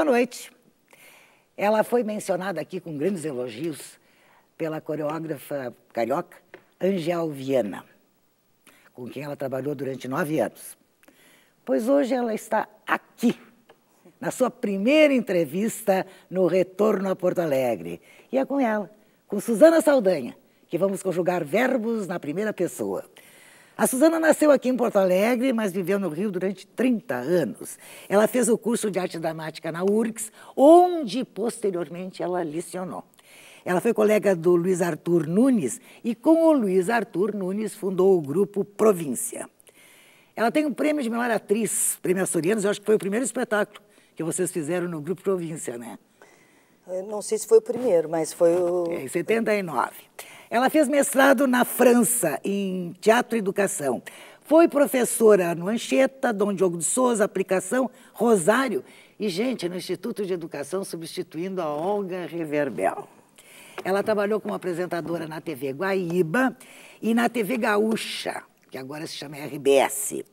Boa noite. Ela foi mencionada aqui com grandes elogios pela coreógrafa carioca Angel Viana, com quem ela trabalhou durante nove anos. Pois hoje ela está aqui, na sua primeira entrevista no Retorno a Porto Alegre. E é com ela, com Suzana Saldanha, que vamos conjugar verbos na primeira pessoa. A Suzana nasceu aqui em Porto Alegre, mas viveu no Rio durante 30 anos. Ela fez o curso de arte dramática na URGS, onde posteriormente ela licionou. Ela foi colega do Luiz Arthur Nunes e com o Luiz Arthur Nunes fundou o grupo Província. Ela tem um prêmio de melhor atriz, prêmio Açorianos, eu acho que foi o primeiro espetáculo que vocês fizeram no grupo Província, né? Eu não sei se foi o primeiro, mas foi o... É, em 79. Ela fez mestrado na França, em teatro e educação. Foi professora no Anchieta, Dom Diogo de Souza, Aplicação, Rosário e, gente, no Instituto de Educação, substituindo a Olga Reverbel. Ela trabalhou como apresentadora na TV Guaíba e na TV Gaúcha, que agora se chama RBS. Uh,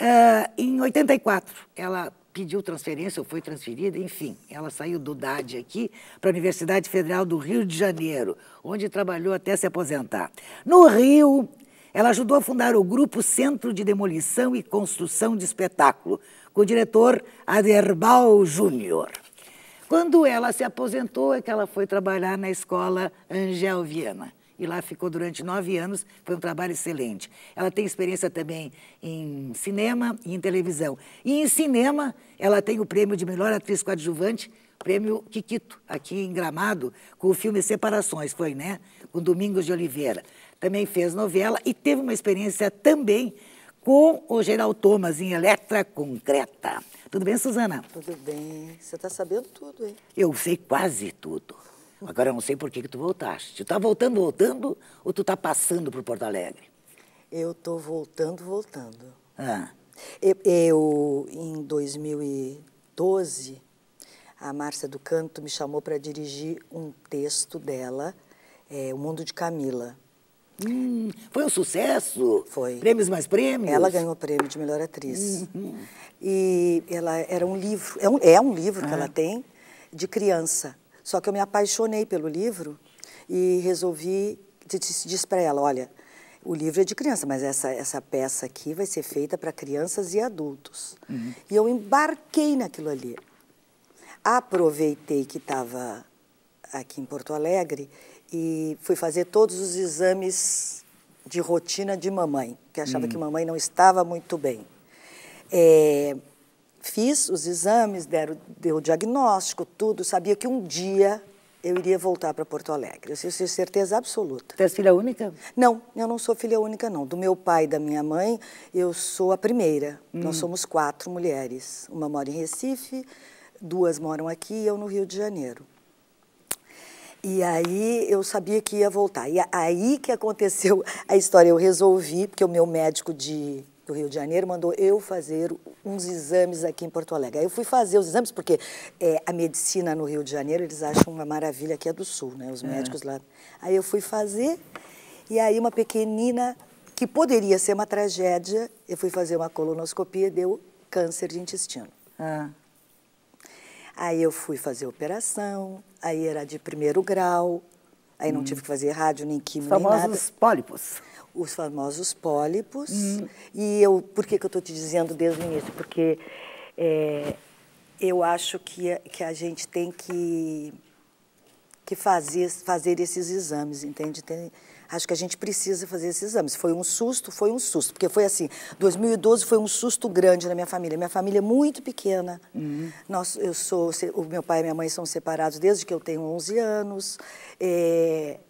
ah, em 84, ela pediu transferência ou foi transferida, enfim, ela saiu do DAD aqui para a Universidade Federal do Rio de Janeiro, onde trabalhou até se aposentar. No Rio, ela ajudou a fundar o grupo Centro de Demolição e Construção de Espetáculo, com o diretor Aderbal Júnior. Quando ela se aposentou, é que ela foi trabalhar na escola Angel Viena e lá ficou durante nove anos. Foi um trabalho excelente. Ela tem experiência também em cinema e em televisão. E em cinema, ela tem o prêmio de melhor atriz coadjuvante prêmio Kikito, aqui em Gramado, com o filme Separações, foi, né? Com Domingos de Oliveira. Também fez novela e teve uma experiência também com o Geraldo Thomas em Eletra Concreta. Tudo bem, Suzana? Tudo bem. Você está sabendo tudo, hein? Eu sei quase tudo. Agora eu não sei por que, que tu voltaste. Tu tá voltando, voltando, ou tu tá passando por Porto Alegre? Eu tô voltando, voltando. Ah. Eu, eu em 2012, a Márcia do Canto me chamou para dirigir um texto dela, é, O Mundo de Camila. Hum, foi um sucesso? Foi. Prêmios mais prêmios? Ela ganhou o prêmio de melhor atriz. Uhum. E ela era um livro, é um, é um livro ah. que ela tem, de criança. Só que eu me apaixonei pelo livro e resolvi, disse, para ela, olha, o livro é de criança, mas essa, essa peça aqui vai ser feita para crianças e adultos. Uhum. E eu embarquei naquilo ali. Aproveitei que estava aqui em Porto Alegre e fui fazer todos os exames de rotina de mamãe, que achava uhum. que hum. mamãe não estava muito bem. É, fiz os exames, deram, deu o diagnóstico, tudo, sabia que um dia eu iria voltar para Porto Alegre. Eu tinha certeza absoluta. Você é filha única? Não, eu não sou filha única, não. Do meu pai e da minha mãe, eu sou a primeira. Hum. Nós somos quatro mulheres. Uma mora em Recife, duas moram aqui e eu no Rio de Janeiro. E aí eu sabia que ia voltar. E aí que aconteceu a história. Eu resolvi, porque o meu médico de do Rio de Janeiro, mandou eu fazer uns exames aqui em Porto Alegre. Aí eu fui fazer os exames, porque é, a medicina no Rio de Janeiro, eles acham uma maravilha que é do Sul, né? Os é. médicos lá. Aí eu fui fazer, e aí uma pequenina, que poderia ser uma tragédia, eu fui fazer uma colonoscopia e deu câncer de intestino. Ah. Aí eu fui fazer operação, aí era de primeiro grau, aí não hum. tive que fazer rádio, nem química, nem nada. Famosos pólipos os famosos pólipos. Hum. E eu, por que, que eu estou te dizendo desde o início? Porque é, eu acho que, que a gente tem que, que fazer, fazer esses exames, entende? Tem, acho que a gente precisa fazer esses exames. Foi um susto, foi um susto, porque foi assim, 2012 foi um susto grande na minha família. Minha família é muito pequena. Uhum. Nós, eu sou, o meu pai e minha mãe são separados desde que eu tenho 11 anos. É,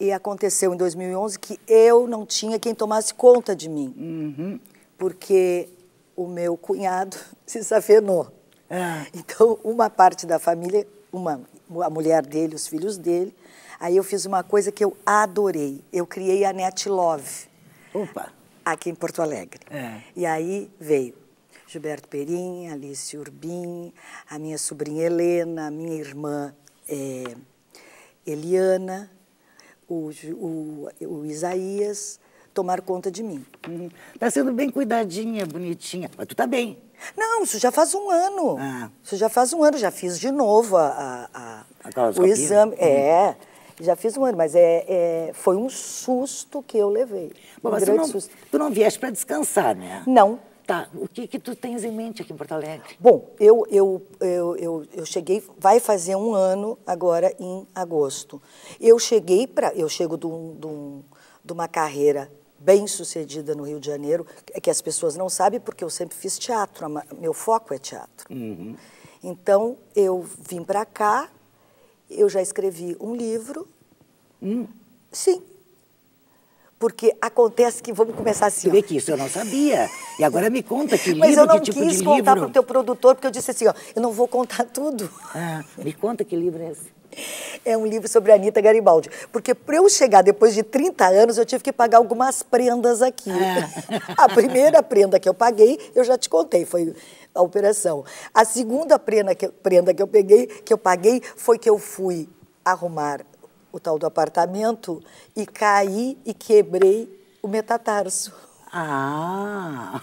e aconteceu em 2011 que eu não tinha quem tomasse conta de mim, uhum. porque o meu cunhado se safenou. Ah. É. Então, uma parte da família, uma, a mulher dele, os filhos dele. Aí eu fiz uma coisa que eu adorei. Eu criei a Net Love. Opa! Aqui em Porto Alegre. É. E aí veio Gilberto Perim, Alice Urbim, a minha sobrinha Helena, a minha irmã é, Eliana, o, o, o Isaías tomar conta de mim. Uhum. Tá sendo bem cuidadinha, bonitinha, mas tu tá bem. Não, isso já faz um ano. Ah. Isso já faz um ano, já fiz de novo a, a, a o exame. Uhum. É, já fiz um ano, mas é, é, foi um susto que eu levei. Bom, um grande não, susto. Tu não vieste para descansar, né? Não. Tá, o que que tu tens em mente aqui em Porto Alegre? Bom, eu, eu, eu, eu, eu cheguei, vai fazer um ano agora em agosto. Eu cheguei para, eu chego de, um, de, um, de uma carreira bem sucedida no Rio de Janeiro, que as pessoas não sabem porque eu sempre fiz teatro, meu foco é teatro. Uhum. Então eu vim para cá, eu já escrevi um livro. Hum. Sim. Porque acontece que vamos começar assim. Você vê que isso eu não sabia. E agora me conta que livro, que tipo de livro. Mas eu não quis contar para o teu produtor, porque eu disse assim, ó, eu não vou contar tudo. Ah, me conta que livro é esse. É um livro sobre a Anitta Garibaldi. Porque para eu chegar depois de 30 anos, eu tive que pagar algumas prendas aqui. Ah. A primeira prenda que eu paguei, eu já te contei, foi a operação. A segunda prenda que, prenda que eu peguei, que eu paguei, foi que eu fui arrumar o tal do apartamento e caí e quebrei o metatarso. Ah!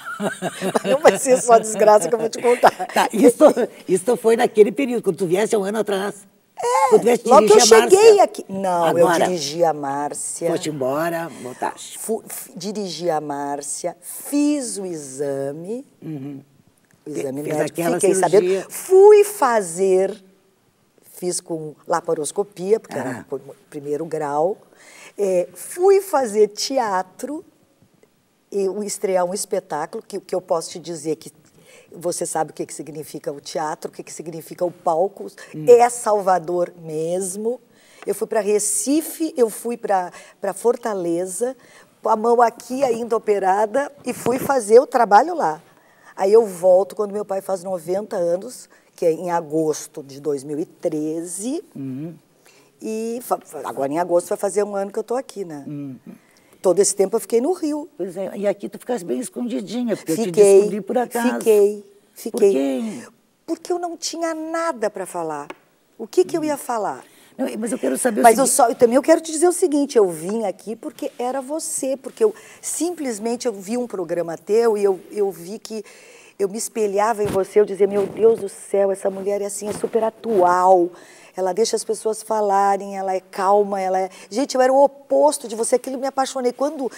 Não vai ser só desgraça que eu vou te contar. Tá, isso, isso foi naquele período, quando tu viesse um ano atrás. É, quando tu logo que eu cheguei aqui. Não, Agora, eu dirigi a Márcia. Foste embora, voltaste. Fu, dirigi a Márcia, fiz o exame. Uhum. O exame Fez médico, fiquei cirurgia. sabendo. Fui fazer, fiz com laparoscopia, porque ah. era primeiro grau. É, fui fazer teatro e estrear um espetáculo, que, que eu posso te dizer que você sabe o que, que significa o teatro, o que, que significa o palco, hum. é Salvador mesmo. Eu fui para Recife, eu fui para Fortaleza, a mão aqui ainda operada, e fui fazer o trabalho lá. Aí eu volto quando meu pai faz 90 anos, que é em agosto de 2013. Uhum. E agora em agosto vai fazer um ano que eu estou aqui, né? Hum. Todo esse tempo eu fiquei no Rio. Pois é, e aqui tu ficaste bem escondidinha, porque fiquei, eu te descobri por acaso. Fiquei, fiquei. Por quê? Porque eu não tinha nada para falar. O que, que eu ia falar? Não, mas eu quero saber mas o Mas eu só, também eu quero te dizer o seguinte, eu vim aqui porque era você, porque eu simplesmente eu vi um programa teu e eu, eu vi que eu me espelhava em você, eu dizia, meu Deus do céu, essa mulher é assim, é super atual, ela deixa as pessoas falarem, ela é calma, ela é... Gente, eu era o oposto de você, aquilo me apaixonei. Quando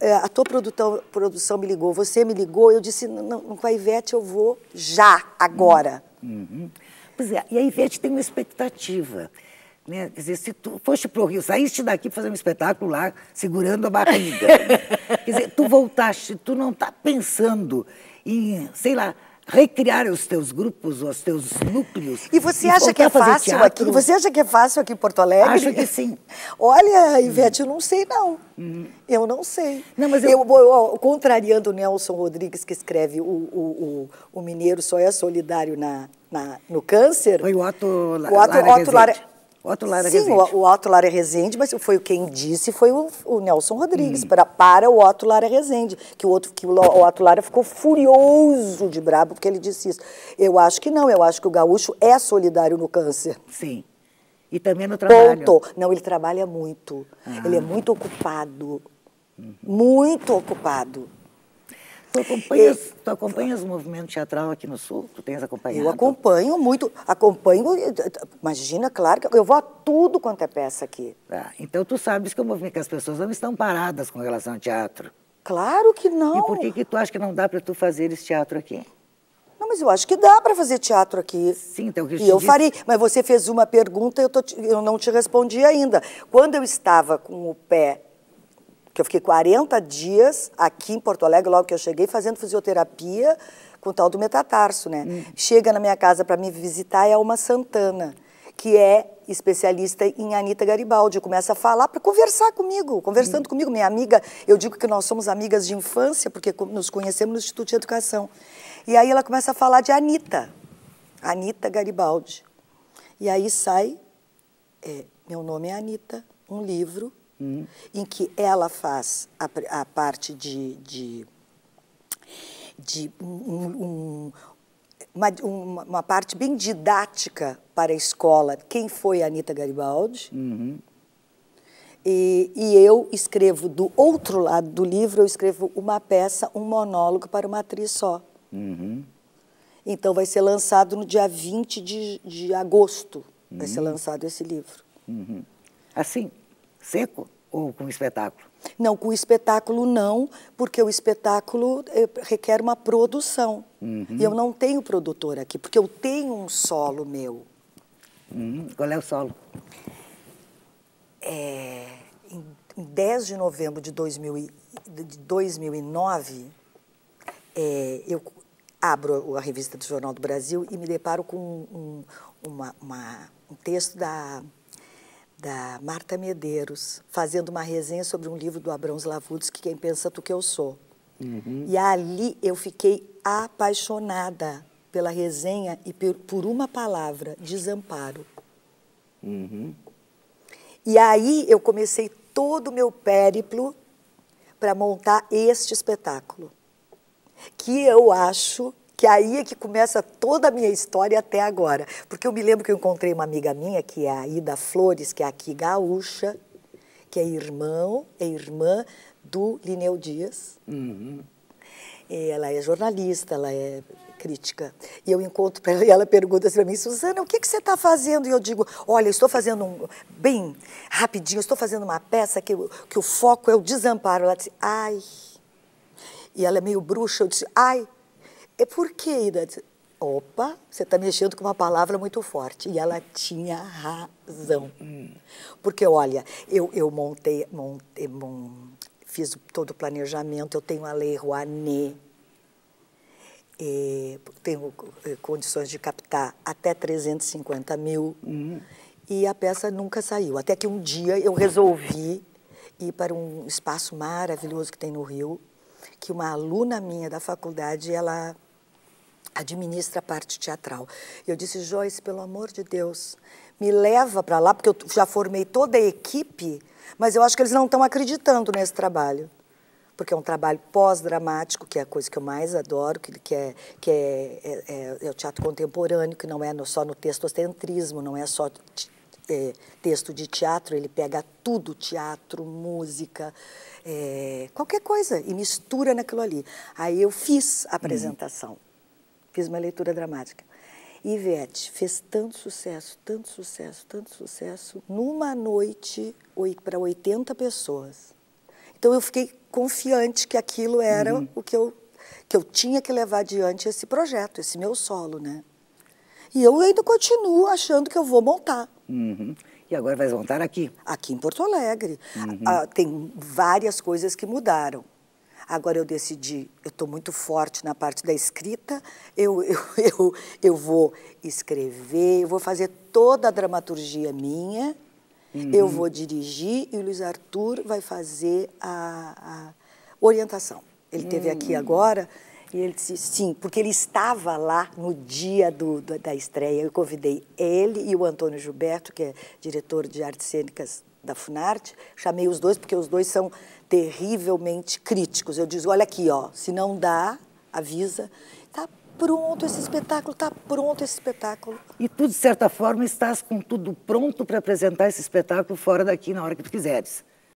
é, a tua produtão, produção me ligou, você me ligou, eu disse, não, não com a Ivete eu vou já, agora. Uhum. Pois é, e a Ivete tem uma expectativa. Né? Quer dizer, se tu foste para o Rio, saíste daqui para fazer um espetáculo lá, segurando a barriga. Quer dizer, tu voltaste, tu não está pensando em, sei lá, recriar os teus grupos, os teus núcleos. E você acha que é fácil aqui? Você acha que é fácil aqui em Porto Alegre? Acho que sim. Olha, Ivete, eu não sei não. Eu não sei. Não, mas eu... Eu, eu, eu... contrariando o Nelson Rodrigues, que escreve o, o, o, o Mineiro só é solidário na, na no câncer. Foi o Otto, o Otto, Lara Otto Lara, o Otto Lara Sim, Sim, o, Otto Lara Rezende, mas foi quem disse, foi o, o Nelson Rodrigues, hum. para, para o Otto Lara Rezende, que, o, outro, que o, o Otto Lara ficou furioso de brabo porque ele disse isso. Eu acho que não, eu acho que o gaúcho é solidário no câncer. Sim. E também no trabalho. Ponto. Não, ele trabalha muito. Ah. Ele é ah. muito ocupado. Uhum. Muito ocupado. Tu acompanhas, tu acompanhas o movimento teatral aqui no Sul? Tu tens acompanhado? Eu acompanho muito, acompanho, imagina, claro, que eu vou a tudo quanto é peça aqui. Tá, então tu sabes que, o movimento, que as pessoas não estão paradas com relação ao teatro. Claro que não. E por que, que tu acha que não dá para tu fazer esse teatro aqui? Não, mas eu acho que dá para fazer teatro aqui. Sim, então que eu E eu disse... farei. Mas você fez uma pergunta eu, eu não te respondi ainda. Quando eu estava com o pé que eu fiquei 40 dias aqui em Porto Alegre, logo que eu cheguei, fazendo fisioterapia com o tal do metatarso, né? Hum. Chega na minha casa para me visitar é uma Santana, que é especialista em Anita Garibaldi. Começa a falar para conversar comigo, conversando hum. comigo. Minha amiga, eu digo que nós somos amigas de infância, porque nos conhecemos no Instituto de Educação. E aí ela começa a falar de Anita, Anita Garibaldi. E aí sai, é, meu nome é Anita, um livro uhum. em que ela faz a, a parte de, de, de um, um, uma, uma, parte bem didática para a escola, quem foi a Anitta Garibaldi. Uhum. E, e, eu escrevo do outro lado do livro, eu escrevo uma peça, um monólogo para uma atriz só. Uhum. Então vai ser lançado no dia 20 de, de agosto. Uhum. Vai ser uhum. lançado esse livro. Uhum. Assim? seco ou com espetáculo? Não, com espetáculo não, porque o espetáculo eh, requer uma produção. Uhum. E eu não tenho produtor aqui, porque eu tenho um solo meu. Uhum. Qual é o solo? É, em 10 de novembro de, 2000, de 2009, é, eu abro a revista do Jornal do Brasil e me deparo com um, uma, uma, um texto da da Marta Medeiros, fazendo uma resenha sobre um livro do Abrão Slavudos, que quem pensa tu que eu sou. Uhum. E ali eu fiquei apaixonada pela resenha e por uma palavra, desamparo. Uhum. E aí eu comecei todo o meu périplo para montar este espetáculo, que eu acho que aí é que começa toda a minha história até agora. Porque eu me lembro que eu encontrei uma amiga minha, que é a Ida Flores, que é aqui gaúcha, que é irmão, é irmã do Lineu Dias. Uhum. ela é jornalista, ela é crítica. E eu encontro para ela e ela pergunta assim para mim, Suzana, o que, que você está fazendo? E eu digo, olha, estou fazendo um, bem rapidinho, estou fazendo uma peça que, que o foco é o desamparo. Ela disse, ai. E ela é meio bruxa, eu disse, ai, é porque opa, você está mexendo com uma palavra muito forte. E ela tinha razão. Porque, olha, eu, eu montei, montei, fiz todo o planejamento, eu tenho a lei Rouanet, tenho eh, condições de captar até 350 mil, hum. e a peça nunca saiu. Até que um dia eu resolvi ir para um espaço maravilhoso que tem no Rio, que uma aluna minha da faculdade, ela administra a parte teatral. Eu disse, Joyce, pelo amor de Deus, me leva para lá, porque eu já formei toda a equipe, mas eu acho que eles não estão acreditando nesse trabalho. Porque é um trabalho pós-dramático, que é a coisa que eu mais adoro, que, que, é, que é, é, é, é o teatro contemporâneo, que não é só no texto ostentrismo, não é só é, texto de teatro, ele pega tudo, teatro, música, é, qualquer coisa, e mistura naquilo ali. Aí eu fiz a uhum. apresentação, uhum. fiz uma leitura dramática. Ivete fez tanto sucesso, tanto sucesso, tanto sucesso, numa noite para 80 pessoas. Então eu fiquei confiante que aquilo era uhum. o que eu, que eu tinha que levar adiante esse projeto, esse meu solo, né? E eu ainda continuo achando que eu vou montar. Uhum. E agora vai montar aqui? Aqui em Porto Alegre. Uhum. Ah, tem várias coisas que mudaram. Agora eu decidi, eu estou muito forte na parte da escrita, eu, eu, eu, eu, vou escrever, eu vou fazer toda a dramaturgia minha, uhum. eu vou dirigir e o Luiz Arthur vai fazer a, a orientação. Ele uhum. teve aqui hum. agora e ele disse sim, porque ele estava lá no dia do, do, da estreia. Eu convidei ele e o Antônio Gilberto, que é diretor de artes cênicas da Funarte. Chamei os dois porque os dois são terrivelmente críticos. Eu disse, olha aqui, ó, se não dá, avisa. Tá pronto esse espetáculo, tá pronto esse espetáculo. E tu, de certa forma, estás com tudo pronto para apresentar esse espetáculo fora daqui na hora que tu quiseres.